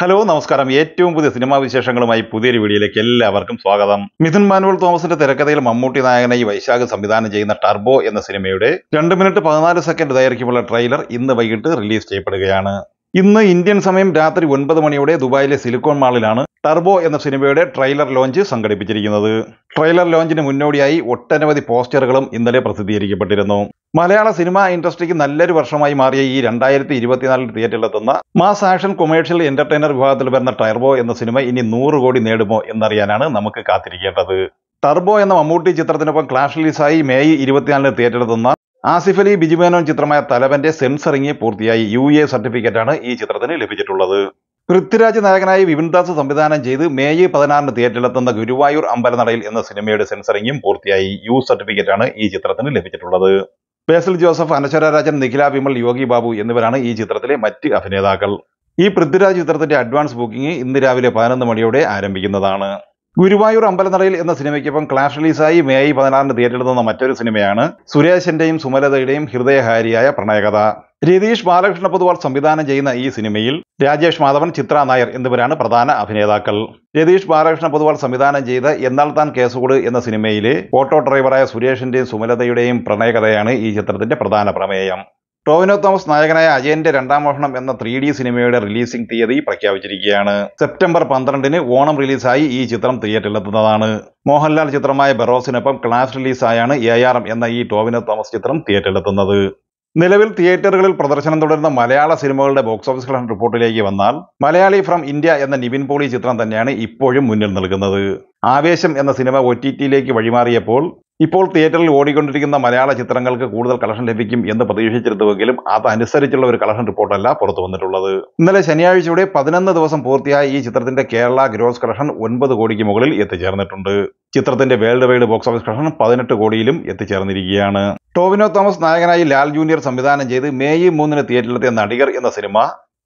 hello നമസ്കാരം ഏറ്റവും പുതിയ സിനിമാ വിശേഷങ്ങളുമായി പുതിയൊരു വീഡിയോയിലേക്ക് എല്ലാവർക്കും സ്വാഗതം മിഥുൻ മാനുവൽ തോമസിന്റെ തിരക്കഥയിൽ മമ്മൂട്ടി നായകനായി വൈശാഖ് സംവിധാനം ചെയ്യുന്ന ടർബോ എന്ന സിനിമയുടെ രണ്ട് മിനിറ്റ് പതിനാല് സെക്കൻഡ് ദൈർഘ്യമുള്ള ട്രെയിലർ ഇന്ന് വൈകിട്ട് റിലീസ് ചെയ്യപ്പെടുകയാണ് ഇന്ന് ഇന്ത്യൻ സമയം രാത്രി ഒൻപത് മണിയോടെ ദുബായിലെ സിലിക്കോൺ മാളിലാണ് ടർബോ എന്ന സിനിമയുടെ ട്രെയിലർ ലോഞ്ച് സംഘടിപ്പിച്ചിരിക്കുന്നത് ട്രെയിലർ ലോഞ്ചിന് മുന്നോടിയായി ഒട്ടനവധി പോസ്റ്ററുകളും ഇന്നലെ പ്രസിദ്ധീകരിക്കപ്പെട്ടിരുന്നു മലയാള സിനിമ ഇൻഡസ്ട്രിക്ക് നല്ലൊരു വർഷമായി മാറിയ ഈ രണ്ടായിരത്തി ഇരുപത്തിനാലിൽ തിയേറ്ററിലെത്തുന്ന മാസ് ആക്ഷൻ കൊമേഴ്ഷ്യൽ എന്റർടൈനർ വിഭാഗത്തിൽ വരുന്ന ടർബോ എന്ന സിനിമ ഇനി നൂറ് കോടി നേടുമോ എന്നറിയാനാണ് നമുക്ക് കാത്തിരിക്കേണ്ടത് ടർബോ എന്ന മമ്മൂട്ടി ചിത്രത്തിനൊപ്പം ക്ലാഷ് റിലീസായി മെയ് ഇരുപത്തിനാലിന് തിയേറ്ററിലെത്തുന്ന ആസിഫ് അലി ബിജുമേനോൻ ചിത്രമായ തലവന്റെ സെൻസറിംഗ് പൂർത്തിയായി യു എ സർട്ടിഫിക്കറ്റാണ് ഈ ചിത്രത്തിന് ലഭിച്ചിട്ടുള്ളത് പൃഥ്വിരാജ് നായകനായി വിപിൻദാസ് സംവിധാനം ചെയ്ത് മെയ് പതിനാറിന് തിയേറ്ററിലെത്തുന്ന ഗുരുവായൂർ അമ്പലനടയിൽ എന്ന സിനിമയുടെ സെൻസറിങ്ങും പൂർത്തിയായി യു സർട്ടിഫിക്കറ്റാണ് ഈ ചിത്രത്തിന് ലഭിച്ചിട്ടുള്ളത് പേസൽ ജോസഫ് അനശ്വര രാജൻ നിഖില വിമൽ യോഗി ബാബു എന്നിവരാണ് ഈ ചിത്രത്തിലെ മറ്റ് അഭിനേതാക്കൾ ഈ പൃഥ്വിരാജ് ചിത്രത്തിന്റെ അഡ്വാൻസ് ബുക്കിംഗ് ഇന്ന് രാവിലെ പതിനൊന്ന് മണിയോടെ ആരംഭിക്കുന്നതാണ് ഗുരുവായൂർ അമ്പലനടയിൽ എന്ന സിനിമയ്ക്കൊപ്പം ക്ലാഷ് റിലീസായി മേയ് പതിനാറിന് തിയേറ്ററിൽ നിന്ന മറ്റൊരു സിനിമയാണ് സുരേഷിന്റെയും സുമലതയുടെയും ഹൃദയഹാരിയായ പ്രണയകഥ രതീഷ് ബാലകൃഷ്ണ പൊതുവാൾ സംവിധാനം ചെയ്യുന്ന ഈ സിനിമയിൽ രാജേഷ് മാധവൻ ചിത്ര നായർ എന്നിവരാണ് പ്രധാന അഭിനേതാക്കൾ രതീഷ് ബാലകൃഷ്ണ പൊതുവാൾ സംവിധാനം ചെയ്ത എന്നാൽ താൻ കേസുകൂട് എന്ന സിനിമയിലെ ഓട്ടോ ഡ്രൈവറായ സുരേഷിന്റെയും സുമലതയുടെയും പ്രണയകഥയാണ് ഈ ചിത്രത്തിന്റെ പ്രധാന പ്രമേയം ടോവിനോ തോമസ് നായകനായ അജയന്റെ രണ്ടാം മോഷണം എന്ന ത്രീ ഡി സിനിമയുടെ റിലീസിംഗ് തീയതി പ്രഖ്യാപിച്ചിരിക്കുകയാണ് സെപ്റ്റംബർ പന്ത്രണ്ടിന് ഓണം റിലീസായി ഈ ചിത്രം തിയേറ്ററിലെത്തുന്നതാണ് മോഹൻലാൽ ചിത്രമായ ബറോസിനൊപ്പം ക്ലാസ് റിലീസായാണ് എ ആർ എം എന്ന ഈ ടോവിനോ തോമസ് ചിത്രം തിയേറ്ററിലെത്തുന്നത് നിലവിൽ തിയേറ്ററുകളിൽ പ്രദർശനം തുടരുന്ന മലയാള സിനിമകളുടെ ബോക്സ് ഓഫീസ് കളക്ഷൻ റിപ്പോർട്ടിലേക്ക് വന്നാൽ മലയാളി ഫ്രം ഇന്ത്യ എന്ന നിവിൻ പോളി ചിത്രം തന്നെയാണ് ഇപ്പോഴും മുന്നിൽ നിൽക്കുന്നത് ആവേശം എന്ന സിനിമ ഒ ടി ടിയിലേക്ക് വഴിമാറിയപ്പോൾ ഇപ്പോൾ തിയേറ്ററിൽ ഓടിക്കൊണ്ടിരിക്കുന്ന മലയാള ചിത്രങ്ങൾക്ക് കൂടുതൽ കളക്ഷൻ ലഭിക്കും എന്ന് പ്രതീക്ഷിച്ചിരുന്നുവെങ്കിലും അതനുസരിച്ചുള്ള ഒരു കളക്ഷൻ റിപ്പോർട്ടല്ല പുറത്തു വന്നിട്ടുള്ളത് ഇന്നലെ ശനിയാഴ്ചയുടെ പതിനൊന്ന് ദിവസം പൂർത്തിയായ ഈ ചിത്രത്തിന്റെ കേരള ഗ്രോസ് കളക്ഷൻ ഒൻപത് കോടിക്ക് മുകളിൽ എത്തിച്ചേർന്നിട്ടുണ്ട് ചിത്രത്തിന്റെ world wide box office collection പതിനെട്ട് കോടിയിലും എത്തിച്ചേർന്നിരിക്കുകയാണ് ടോവിനോ തോമസ് നായകനായി ലാൽ ജൂനിയർ സംവിധാനം ചെയ്ത് മേയ് മൂന്നിന് തിയേറ്ററിലെത്തിയ നടികർ എന്ന സിനിമ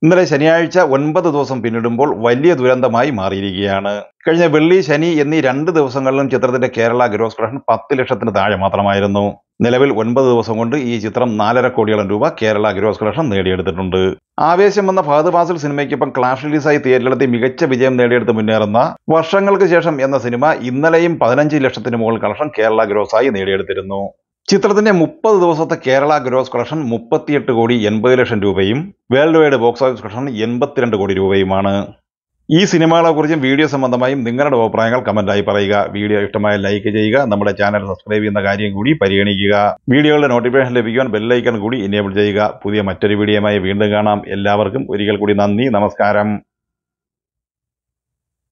ഇന്നലെ ശനിയാഴ്ച ഒൻപത് ദിവസം പിന്നിടുമ്പോൾ വലിയ ദുരന്തമായി മാറിയിരിക്കുകയാണ് കഴിഞ്ഞ വെള്ളി ശനി എന്നീ രണ്ട് ദിവസങ്ങളിലും ചിത്രത്തിന്റെ കേരള ഗ്രോസ് കളക്ഷൻ പത്ത് ലക്ഷത്തിന് താഴെ മാത്രമായിരുന്നു നിലവിൽ ഒൻപത് ദിവസം കൊണ്ട് ഈ ചിത്രം നാലര കോടിയോളം രൂപ കേരള ഗ്രോസ് കളക്ഷൻ നേടിയെടുത്തിട്ടുണ്ട് ആവേശം വന്ന ഫഹദ് ഫാസിൽ സിനിമയ്ക്കൊപ്പം ക്ലാഷ് റിലീസായി തിയേറ്ററിലെത്തി മികച്ച വിജയം നേടിയെടുത്ത് മുന്നേറുന്ന വർഷങ്ങൾക്ക് ശേഷം എന്ന സിനിമ ഇന്നലെയും പതിനഞ്ച് ലക്ഷത്തിന് മുകളിൽ കളക്ഷൻ കേരള ഗ്രോസായി നേടിയെടുത്തിരുന്നു ചിത്രത്തിന്റെ മുപ്പത് ദിവസത്തെ കേരള ഗ്രോസ് കളക്ഷൻ മുപ്പത്തിയെട്ട് കോടി എൺപത് ലക്ഷം രൂപയും world wide box office collection എൺപത്തിരണ്ട് കോടി രൂപയുമാണ് ഈ സിനിമകളെക്കുറിച്ചും വീഡിയോ സംബന്ധമായും നിങ്ങളുടെ അഭിപ്രായങ്ങൾ കമൻറ്റായി പറയുക വീഡിയോ ഇഷ്ടമായ ലൈക്ക് ചെയ്യുക നമ്മുടെ ചാനൽ സബ്സ്ക്രൈബ് ചെയ്യുന്ന കാര്യം കൂടി പരിഗണിക്കുക വീഡിയോകളുടെ നോട്ടിഫിക്കേഷൻ ലഭിക്കുവാൻ ബെല്ലൈക്കൺ കൂടി എനേബിൾ ചെയ്യുക പുതിയ മറ്റൊരു വീഡിയോയുമായി വീണ്ടും കാണാം എല്ലാവർക്കും ഒരിക്കൽ കൂടി നന്ദി നമസ്കാരം